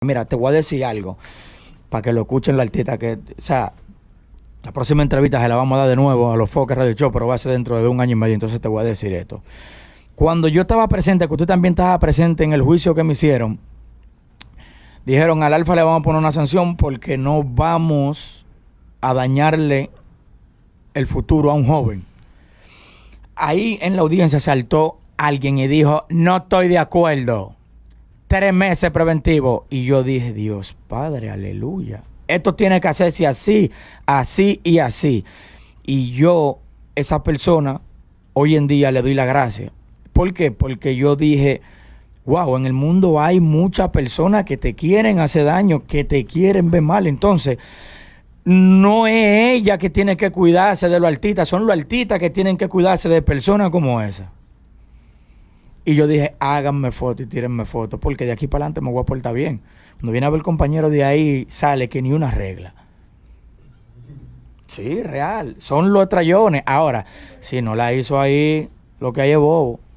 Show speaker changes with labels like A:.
A: Mira, te voy a decir algo para que lo escuchen la artista. Que, o sea, la próxima entrevista se la vamos a dar de nuevo a los Foques Radio Show, pero va a ser dentro de un año y medio. Entonces te voy a decir esto. Cuando yo estaba presente, que usted también estaba presente en el juicio que me hicieron, dijeron al Alfa le vamos a poner una sanción porque no vamos a dañarle el futuro a un joven. Ahí en la audiencia saltó alguien y dijo: No estoy de acuerdo tres meses preventivo Y yo dije, Dios Padre, aleluya. Esto tiene que hacerse así, así y así. Y yo, esa persona, hoy en día le doy la gracia. ¿Por qué? Porque yo dije, wow, en el mundo hay muchas personas que te quieren hacer daño, que te quieren ver mal. Entonces, no es ella que tiene que cuidarse de los artistas, son los artistas que tienen que cuidarse de personas como esa. Y yo dije, háganme foto y tírenme foto, porque de aquí para adelante me voy a portar bien. Cuando viene a ver el compañero de ahí, sale que ni una regla. Sí, real. Son los trayones. Ahora, si no la hizo ahí, lo que hay es bobo.